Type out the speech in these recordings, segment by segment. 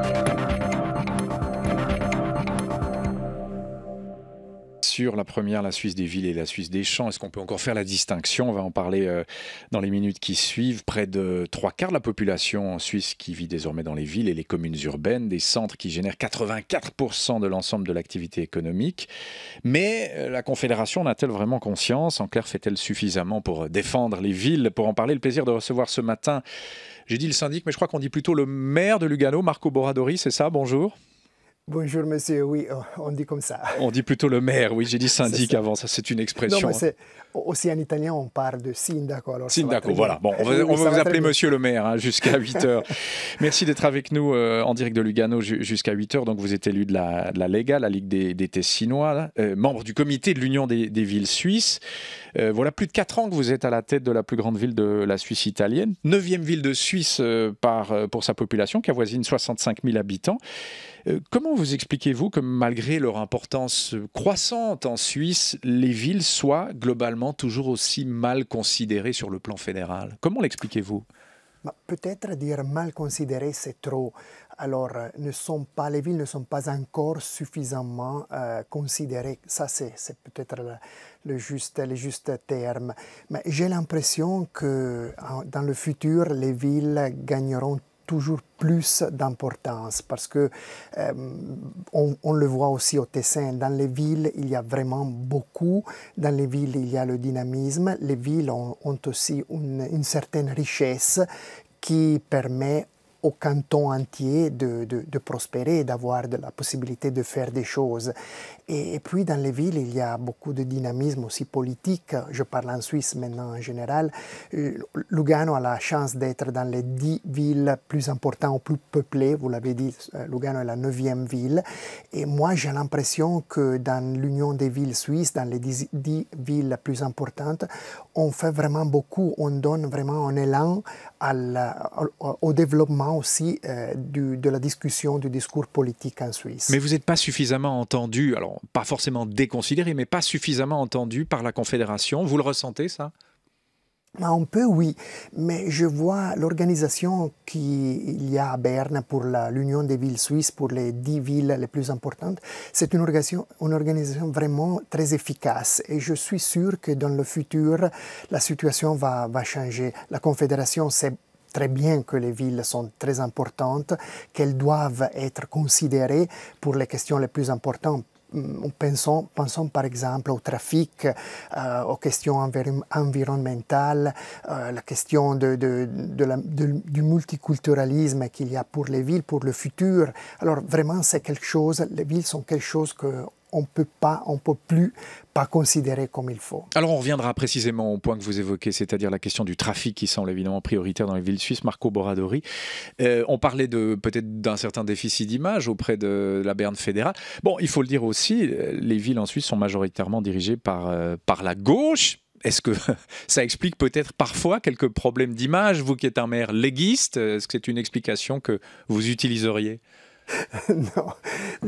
Thank you. sur la première, la Suisse des villes et la Suisse des champs. Est-ce qu'on peut encore faire la distinction On va en parler euh, dans les minutes qui suivent. Près de trois quarts de la population en Suisse qui vit désormais dans les villes et les communes urbaines, des centres qui génèrent 84% de l'ensemble de l'activité économique. Mais euh, la Confédération en a-t-elle vraiment conscience En clair, fait-elle suffisamment pour euh, défendre les villes Pour en parler, le plaisir de recevoir ce matin, j'ai dit le syndic, mais je crois qu'on dit plutôt le maire de Lugano, Marco Boradori, c'est ça Bonjour. Bonjour monsieur, oui, oh, on dit comme ça. On dit plutôt le maire, oui, j'ai dit syndic avant, ça c'est une expression. Non, mais hein. aussi en italien on parle de sindaco. Alors sindaco, voilà. Bon, on va, vous appeler monsieur le maire hein, jusqu'à 8 heures. Merci d'être avec nous euh, en direct de Lugano jusqu'à 8 heures. Donc vous êtes élu de la, de la Lega, la Ligue des, des Tessinois, euh, membre du comité de l'Union des, villes suisses. Euh, voilà plus de 4 ans que vous êtes à la tête de la plus grande ville de la Suisse italienne, Neuvième ville de Suisse par, pour sa population qui avoisine 65 000 habitants. Euh, comment vous expliquez-vous que malgré leur importance euh, croissante en Suisse, les villes soient globalement toujours aussi mal considérées sur le plan fédéral Comment l'expliquez-vous bah, Peut-être dire mal considérées, c'est trop. Alors, euh, ne sont pas, les villes ne sont pas encore suffisamment considérées. Ça, c'est peut-être le, le, juste, le juste terme. Mais j'ai l'impression que dans le futur, les villes gagneront toujours plus d'importance parce que euh, on, le voit aussi au Tessin. Dans les villes, il y a vraiment beaucoup. Dans les villes, il y a le dynamisme. Les villes ont, aussi une, une certaine richesse qui permet au canton entier de, de, prospérer, d'avoir de la possibilité de faire des choses. Et, puis dans les villes, il y a beaucoup de dynamisme aussi politique. Je parle en Suisse maintenant en général. Euh, Lugano a la chance d'être dans les dix villes plus importantes ou plus peuplées. Vous l'avez dit, euh, Lugano est la neuvième ville. Et moi, j'ai l'impression que dans l'union des villes suisses, dans les dix, dix villes plus importantes, on fait vraiment beaucoup, on donne vraiment un élan au, développement aussi euh, de la discussion du discours politique en Suisse. Mais vous n'êtes pas suffisamment entendu, alors pas forcément déconsidéré, mais pas suffisamment entendu par la Confédération. Vous le ressentez ça un ah, peu, oui, mais je vois l'organisation qu'il y a à Berne pour l'Union des villes suisses, pour les dix villes les plus importantes, c'est une organisation, une organisation vraiment très efficace et je suis sûr que dans le futur, la situation va, changer. La Confédération, sait très bien que les villes sont très importantes, qu'elles doivent être considérées pour les questions les plus importantes, pensons, mm, pensons par exemple au trafic, aux eh, questions environnementales, eh, la question de, du multiculturalisme qu'il y a pour les villes, pour le futur. Alors vraiment, c'est quelque chose, les villes sont quelque chose que on peut pas, on peut plus pas considérer comme il faut. Alors on reviendra précisément au point que vous évoquez, c'est-à-dire la question du trafic qui semble évidemment prioritaire dans les villes suisses. Marco Boradori, euh, on parlait peut-être d'un certain déficit d'image auprès de la Berne fédérale. Bon, il faut le dire aussi, euh, les villes en Suisse sont majoritairement dirigées par, euh, par la gauche, est-ce que ça explique peut-être parfois quelques problèmes d'image, vous qui êtes un maire légiste, Est-ce que c'est une explication que vous utiliseriez non,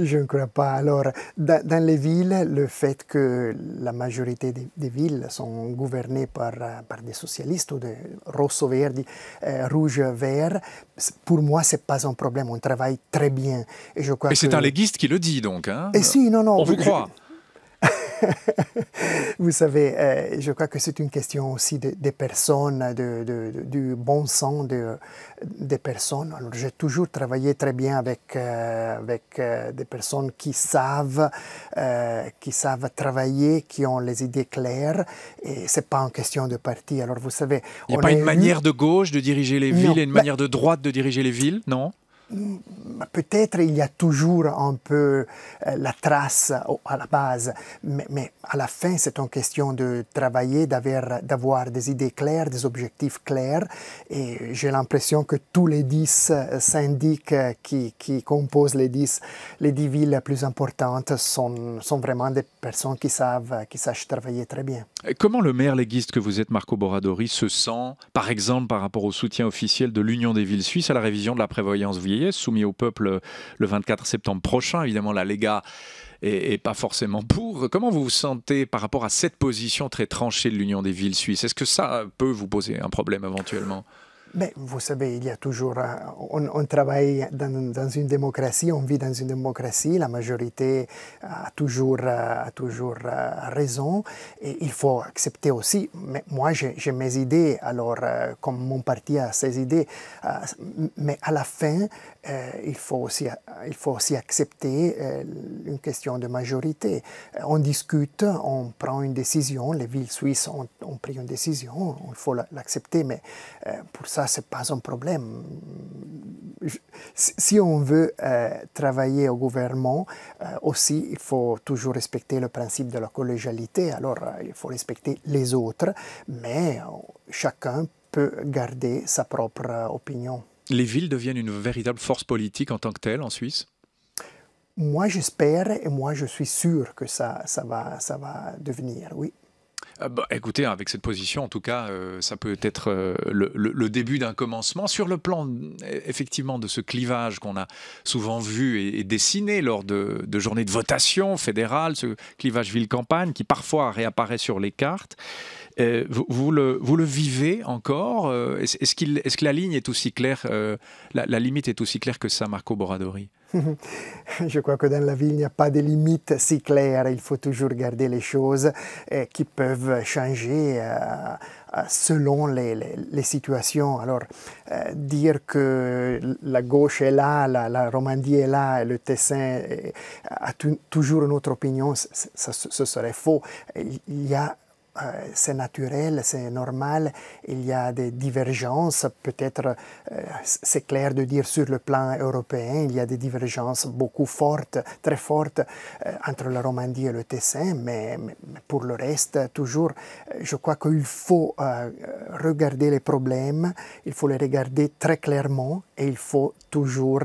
je ne crois pas. Alors, dans les villes, le fait que la majorité des, villes sont gouvernées par, par des socialistes ou des rosso-verdi, euh, rouge-vert, pour moi, ce n'est pas un problème. On travaille très bien. Et, je crois c'est un légiste qui le dit, donc. et hein. eh si, non, non. On vous croit. Vous savez, euh, je crois que c'est une question aussi des personnes, de, du bon sens des personnes. Alors, j'ai toujours travaillé très bien avec, euh, avec euh, des personnes qui savent, qui savent travailler, qui ont les idées claires. Et c'est pas en question de parti. Alors, vous savez, il n'y a pas une manière de gauche de diriger les villes et une manière de droite de diriger les villes, non Mm, peut-être il y a toujours un peu euh, la trace à la base, mais, à la fin, c'est en question de travailler, d'avoir des idées claires, des objectifs clairs. Et j'ai l'impression que tous les dix euh, syndics euh, qui, qui composent les dix les villes les plus importantes sont, sont, vraiment des personnes qui savent, qui sachent travailler très bien. comment le maire légiste que vous êtes, Marco Boradori, se sent, par exemple, par rapport au soutien officiel de l'Union des villes suisses à la révision de la prévoyance vieille soumis au peuple le 24 septembre prochain. Évidemment, la Lega et, pas forcément pour. Comment vous vous sentez par rapport à cette position très tranchée de l'Union des villes suisses Est-ce que ça peut vous poser un problème éventuellement vous savez, il y a toujours. On, travaille dans, dans, une démocratie, on vit dans une démocratie, la majorité a toujours, euh, toujours euh, raison et il faut accepter aussi. Mais moi, j'ai mes idées, alors, euh, comme mon parti a ses idées. Mais à la fin, euh, il, faut aussi, il faut accepter euh, une question de majorité. Euh, on discute, on prend une décision, les villes suisses ont, pris une décision, il faut l'accepter, mais pour ça, ce n'est pas un problème. si on veut travailler au gouvernement, aussi, il faut toujours respecter le principe de la collégialité, alors il faut respecter les autres, mais chacun peut garder sa propre opinion les villes deviennent une véritable force politique en tant que telle en Suisse Moi, j'espère et moi, je suis sûr que ça, ça, va, ça va devenir, oui. Euh, bah, écoutez, hein, avec cette position, en tout cas, euh, ça peut être euh, le, début d'un commencement. Sur le plan, effectivement, de ce clivage qu'on a souvent vu et, dessiné lors de, journées de votation fédérale, ce clivage ville-campagne qui parfois réapparaît sur les cartes, vous, le, vous, le, vivez encore Est-ce est que la ligne est aussi claire, la, la, limite est aussi claire que ça, Marco Boradori Je crois que dans la vie, il n'y a pas de limite si claire. Il faut toujours garder les choses eh, qui peuvent changer euh, euh, selon les, situations. Alors, euh, dire que la gauche est là, la, Romandie est là, le Tessin eh, a toujours une autre opinion, ce serait faux. Il y a euh, c'est naturel, c'est normal, il y a des divergences, peut-être euh, c'est clair de dire sur le plan européen, il y a des divergences beaucoup fortes, très fortes euh, entre la Romandie et le Tessin, mais, pour le reste, toujours, je crois qu'il faut regarder les problèmes, il faut les regarder très clairement et il faut toujours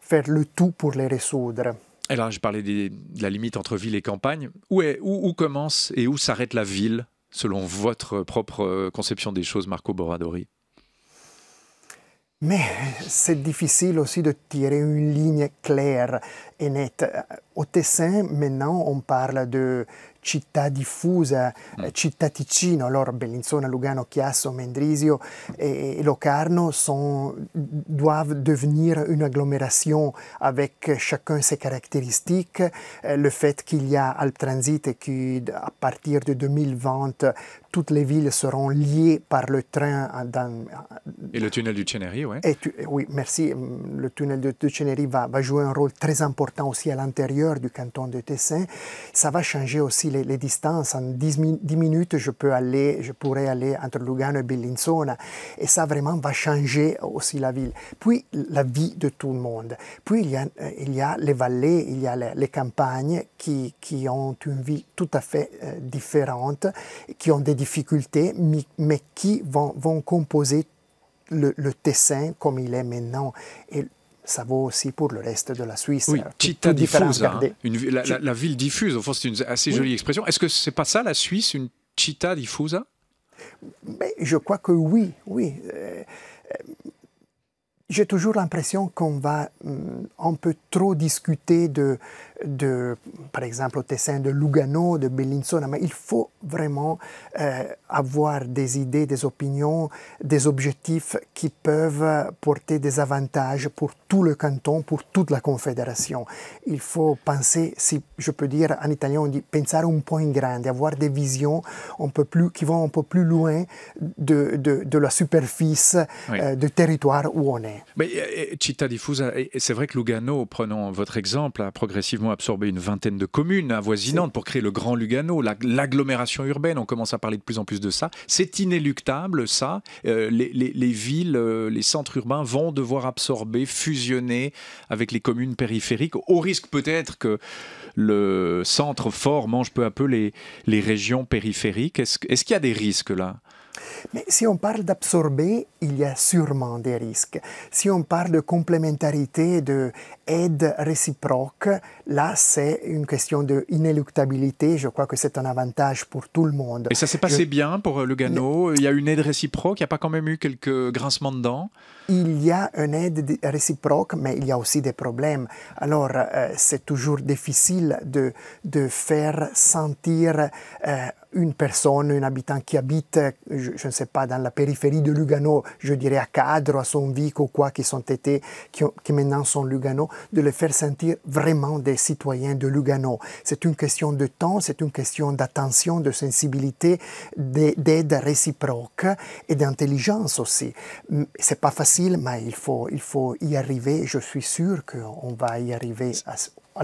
faire le tout pour les résoudre. Et là, je parlais des, de la limite entre ville et campagne. Où, est, où commence et où s'arrête la ville, selon votre propre euh, conception des choses, Marco Boradori mais c'est difficile aussi de tirer une ligne claire et nette. Au Tessin, maintenant, on parle de città diffusa, mm. eh, città Ticino, Bellinzona, Lugano, Chiasso, Mendrisio et e Locarno sont, doivent devenir une agglomération avec chacun ses caractéristiques. Eh, le fait qu'il y a Alp Transit et à partir de 2020, toutes les villes seront liées par le train. et le tunnel du Ceneri, oui. et oui. merci. Mm, le tunnel de, de va, va, jouer un rôle très important aussi à l'intérieur du canton de Tessin. Ça va changer aussi les, distances. En 10, minutes, je, peux aller, je pourrais aller entre Lugano et Bellinzona. Et ça vraiment va changer aussi la ville. Puis la vie de tout le monde. Puis il y a, euh, il y a les vallées, il y a les, campagnes qui, qui, ont une vie tout à fait euh, différente, qui ont des difficultés, mais qui vont, composer le, le, dessin comme il est maintenant. Et ça vaut aussi pour le reste de la Suisse. Oui, euh, hein. la, ville diffuse, enfin, c'est une assez jolie expression. Est-ce que c'est pas ça la Suisse, une Città diffusa mais Je crois que oui, oui. Euh, euh, j'ai toujours l'impression qu'on va hum, un trop discuter de, de, par exemple, au Tessin de Lugano, de Bellinzona, mais il faut vraiment euh, avoir des idées, des opinions, des objectifs qui peuvent porter des avantages pour tout le canton, pour toute la Confédération. Il faut penser, si je peux dire en italien, on dit pensare un point grand, grande, avoir des visions un peu plus, qui vont un peu plus loin de, de, de la superficie euh, du territoire où on est. Mais, euh, c'est vrai que Lugano, prenons votre exemple, a progressivement absorber une vingtaine de communes avoisinantes pour créer le Grand Lugano, l'agglomération urbaine. On commence à parler de plus en plus de ça. C'est inéluctable, ça. Euh, les, villes, euh, les centres urbains vont devoir absorber, fusionner avec les communes périphériques, au risque peut-être que le centre fort mange peu à peu les, régions périphériques. Est-ce qu'il y a des risques là mais si on parle d'absorber, il y a sûrement des risques. Si on parle de complémentarité, de aide réciproque. Là, c'est une question d'inéluctabilité. Je crois que c'est un avantage pour tout le monde. Et ça s'est passé bien pour euh, Lugano. Il y a une aide réciproque. Il n'y a pas quand même eu quelques grincements de dents Il y a une aide réciproque, mais il y a aussi des problèmes. Alors, euh, c'est toujours difficile de, faire sentir euh, une personne, un habitant qui habite, je, ne sais pas, dans la périphérie de Lugano, je dirais à Cadre, à Sonvic ou quoi, qui sont été, qui, qui maintenant sont Lugano, de les faire sentir vraiment des citoyens de Lugano. C'est une question de temps, c'est une question d'attention, de sensibilité, d'aide réciproque et d'intelligence aussi. C'est pas facile, mais il faut, il faut y arriver. Je suis sûr qu'on va y arriver à,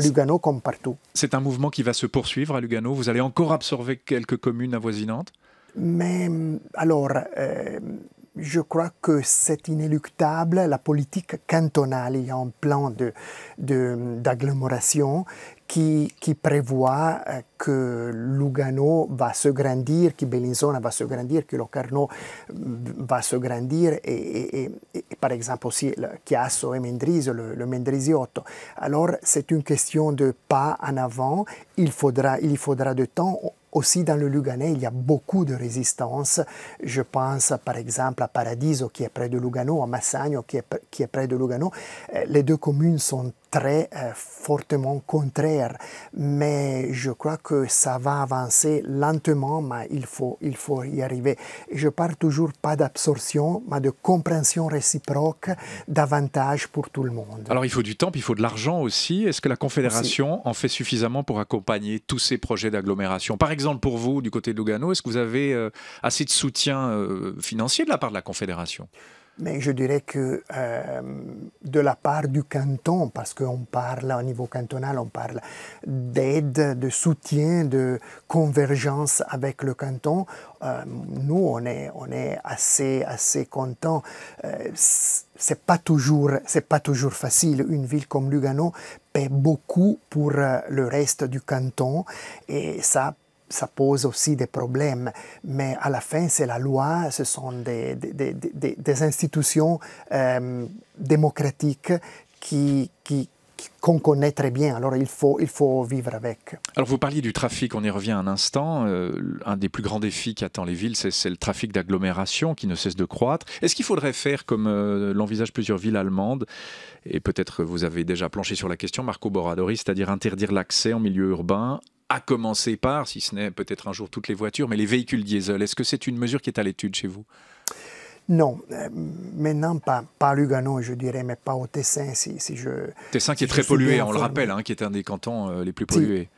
Lugano comme partout. C'est un mouvement qui va se poursuivre à Lugano. Vous allez encore absorber quelques communes avoisinantes mais alors, euh, je crois que c'est inéluctable. La politique cantonale, il y a un plan d'agglomération de, qui, qui, prévoit euh, que Lugano va se grandir, que Bellinzona va se grandir, que Locarno euh, va se grandir, et, par exemple aussi le Chiasso et Mendrisio, le, Mendrisiotto. Alors c'est une question de pas en avant, il faudra, il faudra de temps aussi dans le Luganais, il y a beaucoup de résistance. Je pense par exemple à Paradiso qui est près de Lugano, à Massagno qui est, près de Lugano. Euh, les deux communes sont très euh, fortement contraires. mais je crois que ça va avancer lentement, mais il faut, il faut y arriver. Je parle toujours pas d'absorption, mais de compréhension réciproque davantage pour tout le monde. Alors il faut du temps, puis il faut de l'argent aussi. Est-ce que la Confédération en fait suffisamment pour accompagner tous ces projets d'agglomération Par exemple pour vous du côté de Lugano Est-ce que vous avez euh, assez de soutien euh, financier de la part de la Confédération mais je dirais que euh, de la part du canton, parce qu'on parle au niveau cantonal, on parle d'aide, de soutien, de convergence avec le canton, nous, on est, on est assez, assez contents. Ce n'est pas toujours, c'est pas toujours facile. Une ville comme Lugano paie beaucoup pour le reste du canton et ça ça pose aussi des problèmes, mais à la fin, c'est la loi, ce sont des, des, institutions euh, démocratiques qui, qui, qu'on connaît très bien. Alors il faut, il faut vivre avec. Alors vous parliez du trafic, on y revient un instant. Euh, un des plus grands défis qui attend les villes, c'est le trafic d'agglomération qui ne cesse de croître. Est-ce qu'il faudrait faire comme euh, l'envisagent plusieurs villes allemandes Et peut-être vous avez déjà planché sur la question, Marco Boradori, c'est-à-dire interdire l'accès en milieu urbain à commencer par, si ce n'est peut-être un jour toutes les voitures, mais les véhicules diesel. Est-ce que c'est une mesure qui est à l'étude chez vous non, euh, maintenant pas, pas Lugano, je dirais, mais pas au Tessin, si, si je... Tessin qui est très pollué, on le rappelle, hein, qui est un des cantons euh, les plus pollués.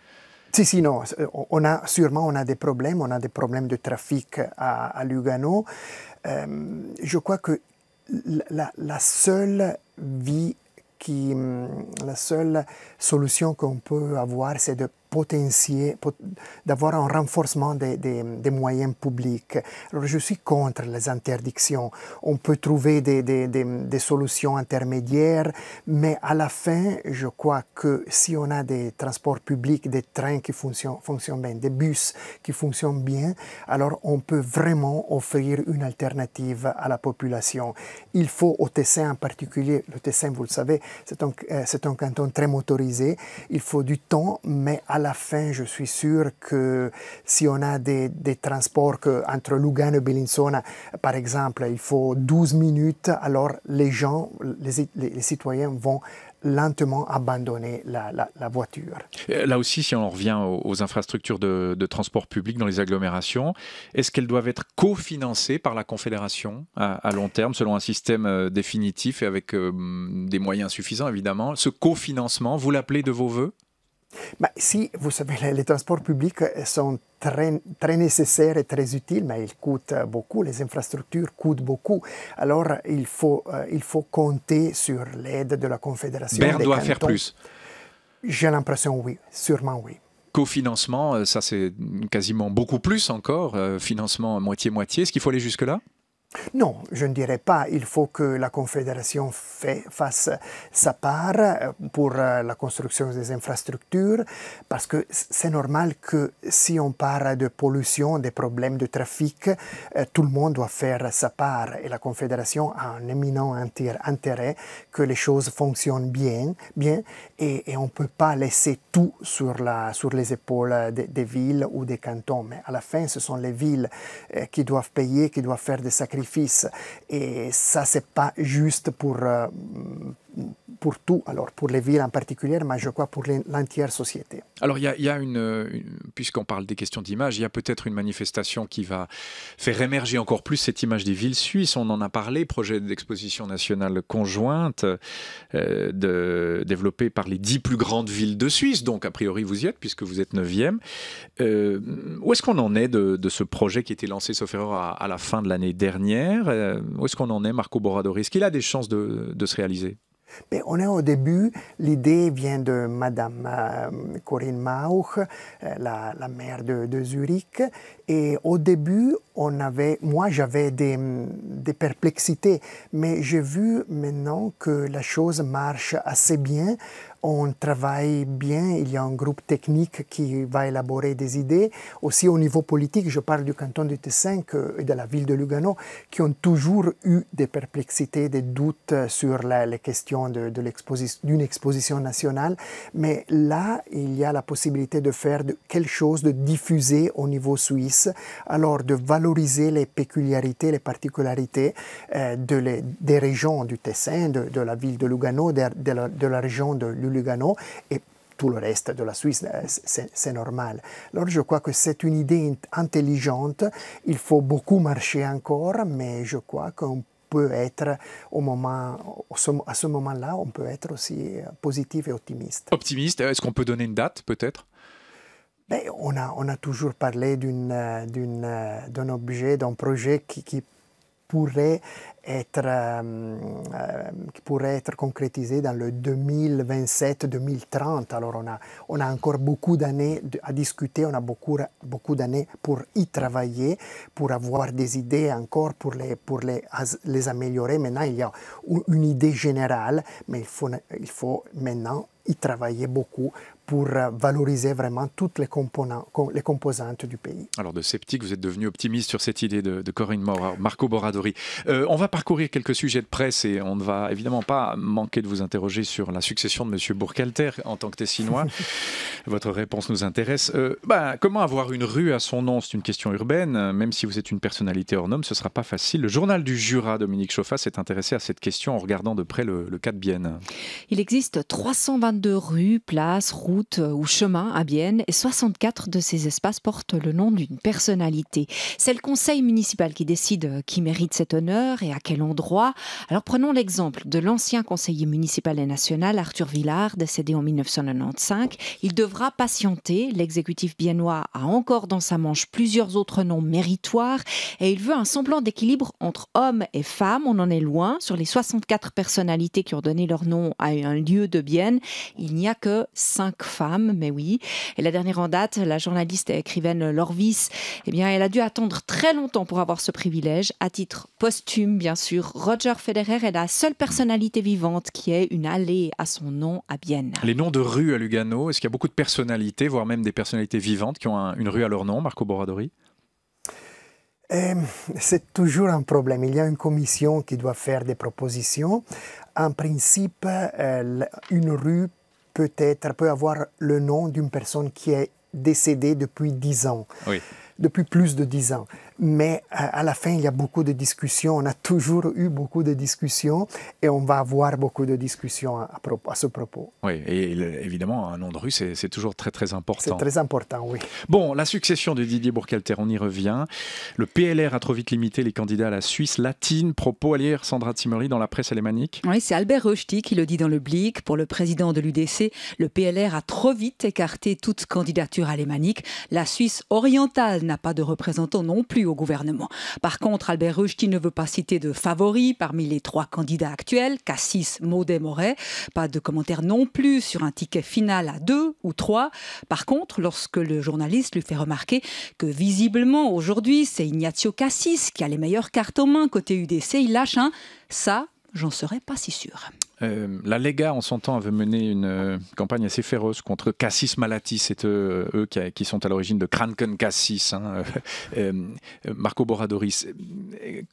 Si, si, non, euh, on a, sûrement on a des problèmes, on a des problèmes de trafic à, Lugano. je crois que la, la seule vie qui, hum, la seule solution qu'on peut avoir, c'est de potentiel, d'avoir un renforcement des, moyens publics. Alors, je suis contre les interdictions. On peut trouver des, solutions intermédiaires, mais à la fin, je crois que si on a des transports publics, des trains qui fonctionnent, bien, des bus qui fonctionnent bien, alors on peut vraiment offrir une alternative à la population. Il faut au Tessin en particulier, le Tessin, vous le savez, c'est un, euh, c'est un canton très motorisé, il faut du temps, mais à la la fin, je suis sûr que si on a des, transports entre Lugan et Bellinzona, par exemple, il faut 12 minutes, alors les gens, les, citoyens vont lentement abandonner la, voiture. Euh, là aussi, si on revient aux, infrastructures de, transport public dans les agglomérations, est-ce qu'elles doivent être cofinancées par la Confédération à, long terme, selon un système euh, définitif et avec euh, des moyens suffisants, évidemment Ce cofinancement, vous l'appelez de vos voeux si, vous savez, les transports publics euh, sont très, très nécessaires et très utiles, mais ils coûtent euh, beaucoup, les infrastructures coûtent beaucoup. Alors, il faut, euh, il faut compter sur l'aide de la Confédération. maire doit faire plus. J'ai l'impression, oui, sûrement oui cofinancement, ça c'est quasiment beaucoup plus encore, financement moitié-moitié. Est-ce qu'il faut aller jusque-là non, je ne dirais pas. Il faut que la Confédération fasse sa part euh, pour euh, la construction des infrastructures, parce que c'est normal que si on parle de pollution, des problèmes de trafic, euh, tout le monde doit faire sa part. Et la Confédération a un éminent intérêt que les choses fonctionnent bien, bien et, on ne peut pas laisser tout sur, les épaules des, des villes ou des cantons. Mais à la fin, ce sont les villes qui doivent payer, qui doivent faire des sacrifices et ça, c'est pas juste pour, euh, pour tout, alors pour les villes en particulier, mais je crois pour l'entière société. Alors il y a, une, puisqu'on parle des questions d'image, il y a peut-être une manifestation qui va faire émerger encore plus cette image des villes suisses. On en a parlé, projet d'exposition nationale conjointe euh, de, développé par les dix plus grandes villes de Suisse. Donc a priori vous y êtes puisque vous êtes neuvième. Euh, où est-ce qu'on en est de, ce projet qui a été lancé, sauf erreur, à, la fin de l'année dernière euh, Où est-ce qu'on en est, Marco Boradori Est-ce qu'il a des chances de se réaliser on est au début. L'idée vient de Madame euh, Corinne Mauch, euh, la, mère de, de, Zurich. Et au début, on avait, moi j'avais des, perplexités, mais j'ai vu maintenant que la chose marche assez bien, on travaille bien, il y a un groupe technique qui va élaborer des idées. Aussi au niveau politique, je parle du canton de Tessin et de la ville de Lugano, qui ont toujours eu des perplexités, des doutes sur les questions d'une de, l'exposition exposition, exposition nationale, mais là, il y a la possibilité de faire de, quelque chose, de diffuser au niveau suisse, alors de valoriser valoriser les peculiarités, les particularités euh, de des régions du Tessin, de, la ville de Lugano, de, la, région de Lugano et tout le reste de la Suisse, euh, c'est normal. Alors je crois que c'est une idée intelligente. Il faut beaucoup marcher encore, mais je crois qu'on peut être au moment, à ce moment-là, on peut être aussi euh, positif et optimiste. Optimiste, est-ce qu'on peut donner une date peut-être ben, on, a, on a toujours parlé euh, euh, d'un objet, d'un projet qui, pourrait être, euh, qui pourrait être concrétisé dans le 2027-2030. Alors on a, on a encore beaucoup d'années à discuter, on a beaucoup, beaucoup d'années pour y travailler, pour avoir des idées encore, pour les, pour les, les améliorer. Maintenant, il y a une idée générale, mais il faut maintenant y travailler beaucoup pour euh, valoriser vraiment toutes les, composantes, les composantes du pays. Alors de sceptique, vous êtes devenu optimiste sur cette idée de, Corinne Mora, Marco Boradori. Euh, on va parcourir quelques sujets de presse et on ne va évidemment pas manquer de vous interroger sur la succession de M. Bourcalter en tant que Tessinois. Votre réponse nous intéresse. Euh, bah, comment avoir une rue à son nom C'est une question urbaine. Même si vous êtes une personnalité hors norme, ce ne sera pas facile. Le journal du Jura, Dominique Chauffat, s'est intéressé à cette question en regardant de près le, cas de Bienne. Il existe 322 rues, places, routes, route euh, ou chemin à Bienne et 64 de ces espaces portent le nom d'une personnalité. C'est le conseil municipal qui décide euh, qui mérite cet honneur et à quel endroit. Alors prenons l'exemple de l'ancien conseiller municipal et national Arthur Villard, décédé en 1995. Il devra patienter. L'exécutif biennois a encore dans sa manche plusieurs autres noms méritoires et il veut un semblant d'équilibre entre hommes et femmes. On en est loin. Sur les 64 personnalités qui ont donné leur nom à un lieu de Bienne, il n'y a que 5 femme, mais oui. Et la dernière en date, la journaliste et écrivaine Lorvis, eh bien, elle a dû attendre très longtemps pour avoir ce privilège, à titre posthume, bien sûr. Roger Federer est la seule personnalité vivante qui ait une allée à son nom à Bienne. Les noms de rues à Lugano, est-ce qu'il y a beaucoup de personnalités, voire même des personnalités vivantes qui ont une rue à leur nom, Marco Boradori euh, c'est toujours un problème. Il y a une commission qui doit faire des propositions. En principe, euh, une rue peut être, peut avoir le nom d'une personne qui est décédée depuis 10 ans, depuis plus de 10 ans mais euh, à la fin, il y a beaucoup de discussions. On a toujours eu beaucoup de discussions et on va avoir beaucoup de discussions à, à ce propos. Oui, et évidemment, un nom de rue, c'est toujours très très important. C'est très important, oui. Bon, la succession de Didier Burkhalter, on y revient. Le PLR a trop vite limité les candidats à la Suisse latine. Propos à lire Sandra Timori dans la presse alémanique. Oui, c'est Albert Rochti qui le dit dans le Blick. Pour le président de l'UDC, le PLR a trop vite écarté toute candidature alémanique. La Suisse orientale n'a pas de représentant non plus au gouvernement. Par contre, Albert Rushti ne veut pas citer de favori parmi les trois candidats actuels, Cassis, Maudet, Moret, pas de commentaire non plus sur un ticket final à deux ou trois. Par contre, lorsque le journaliste lui fait remarquer que visiblement aujourd'hui, c'est Ignacio Cassis qui a les meilleures cartes en main côté UDC, il lâche un ça, j'en serais pas si sûr. Euh, la Lega, en son temps, avait mené une euh, campagne assez féroce contre Cassis Malati. C'est euh, eux, qui, sont à l'origine de Kranken Cassis. Hein. Marco Boradoris,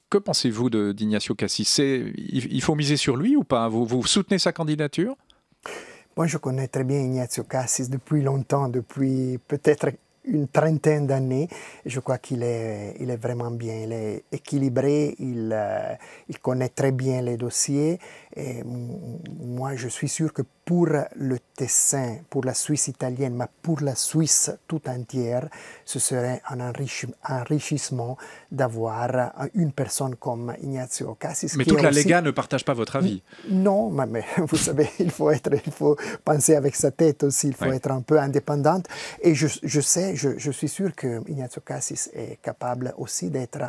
que pensez-vous d'Ignacio Cassis il, il, faut miser sur lui ou pas vous, vous soutenez sa candidature Moi, je connais très bien Ignacio Cassis depuis longtemps, depuis peut-être une trentaine d'années. Je crois qu'il est, il est vraiment bien, il est équilibré, il, euh, il connaît très bien les dossiers et moi, je suis sûr que pour le Tessin, pour la Suisse italienne, mais pour la Suisse tout entière, ce serait un enrichissement d'avoir une personne comme Ignazio Cassis. Mais toute la Lega ne partage pas votre avis. Non, mais, vous savez, il faut, être, il faut penser avec sa tête aussi, il faut être un peu indépendante. Et je, sais, je, je, suis sûr que Ignazio Cassis est capable aussi d'être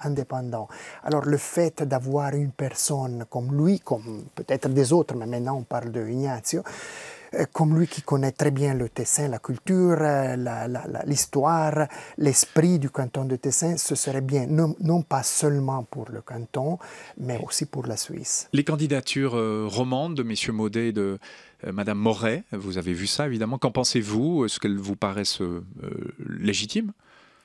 indépendant. Alors le fait d'avoir une personne comme lui, comme peut-être des autres, mais maintenant on parle de Ignacio, euh, comme lui qui connaît très bien le Tessin, la culture, euh, l'histoire, l'esprit du canton de Tessin, ce serait bien, non, pas seulement pour le canton, mais aussi pour la Suisse. Les candidatures euh, romandes de M. Maudet et de Mme Moret, vous avez vu ça évidemment, qu'en pensez-vous Est-ce qu'elles vous paraissent légitimes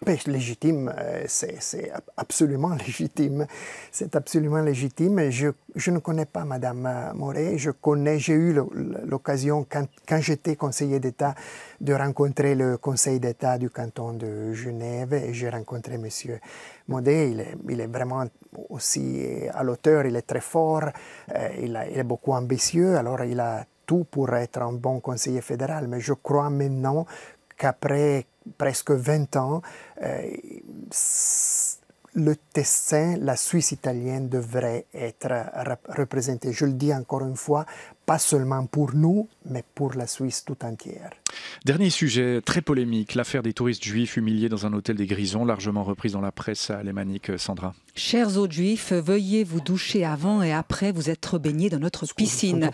ben, légitime, euh, c'est absolument légitime. C'est absolument légitime. Je, ne connais pas Madame euh, Moret. Je connais, j'ai eu l'occasion, quand, j'étais conseiller d'État, de rencontrer le Conseil d'État du canton de Genève et j'ai rencontré Monsieur Modet. Il est, vraiment aussi euh, à l'auteur, il est très fort, il, il est beaucoup ambitieux. Alors, il a tout pour être un bon conseiller fédéral. Mais je crois maintenant qu'après presque 20 ans, euh, le Tessin, la Suisse italienne devrait être représentée, Je le dis encore une fois pas seulement pour nous, mais pour la Suisse tout entière. Dernier sujet, très polémique, l'affaire des touristes juifs humiliés dans un hôtel des Grisons, largement reprise dans la presse alémanique, euh, Sandra. Chers autres juifs, veuillez vous doucher avant et après vous être baignés dans notre piscine.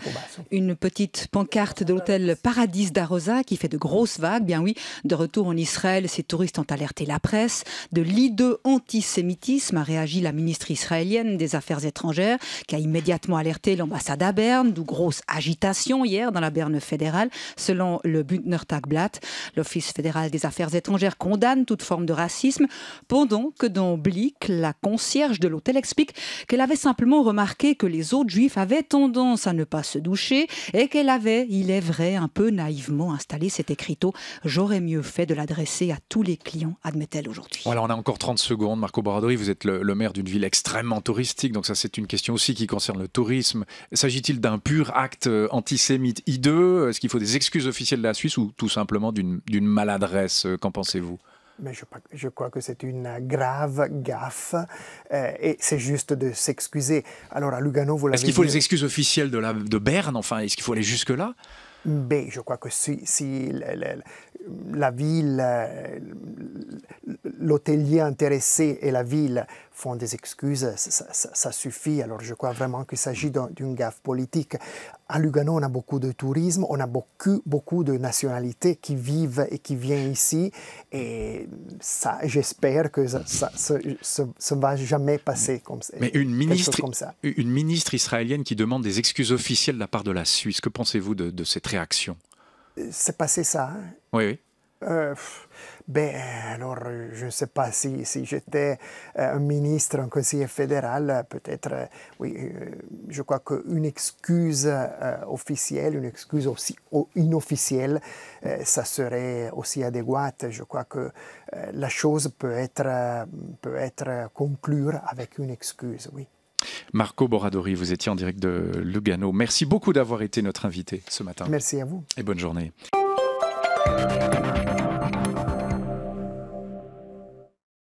Une petite pancarte de l'hôtel Paradis d'Arosa qui fait de grosses vagues, bien oui, de retour en Israël, ces touristes ont alerté la presse. De l'ideux antisémitisme a réagi la ministre israélienne des Affaires étrangères qui a immédiatement alerté l'ambassade à Berne, d'où grosse agitation hier dans la Berne fédérale. Selon le Bündner Tagblatt, l'Office fédéral des affaires étrangères condamne toute forme de racisme, pendant que dans Blick, la concierge de l'hôtel explique qu'elle avait simplement remarqué que les autres juifs avaient tendance à ne pas se doucher et qu'elle avait, il est vrai, un peu naïvement installé cet écriteau. J'aurais mieux fait de l'adresser à tous les clients, admet-elle aujourd'hui. Voilà, on a encore 30 secondes. Marco Boradori, vous êtes le, le maire d'une ville extrêmement touristique, donc ça c'est une question aussi qui concerne le tourisme. S'agit-il d'un pur acte acte euh, antisémite hideux Est-ce qu'il faut des excuses officielles de la Suisse ou tout simplement d'une maladresse euh, Qu'en pensez-vous mais je, je, crois que c'est une grave gaffe euh, et c'est juste de s'excuser. Alors à Lugano, vous l'avez Est-ce qu'il faut des les excuses officielles de, la, de Berne Enfin, est-ce qu'il faut aller jusque-là mais je crois que si, la ville, euh, l'hôtelier intéressé et la ville font des excuses, ça, suffit. Alors je crois vraiment qu'il s'agit d'une gaffe politique. À Lugano, on a beaucoup de tourisme, on a beaucoup, de nationalités qui vivent et qui viennent ici. Et ça, j'espère que ça ne va jamais passer comme ça. Mais une ministre, une ministre israélienne qui demande des excuses officielles de la part de la Suisse, que pensez-vous de cette réaction c'est passé ça. Hein. Oui, oui. Euh, ben, alors, je ne sais pas si, si j'étais euh, un ministre, un conseiller fédéral, peut-être, euh, oui, je crois qu'une excuse officielle, une excuse aussi inofficielle, ça serait aussi adéquate. Je crois que la chose peut être, peut être conclure avec une excuse, oui. Marco Boradori, vous étiez en direct de Lugano. Merci beaucoup d'avoir été notre invité ce matin. Merci à vous. Et bonne journée.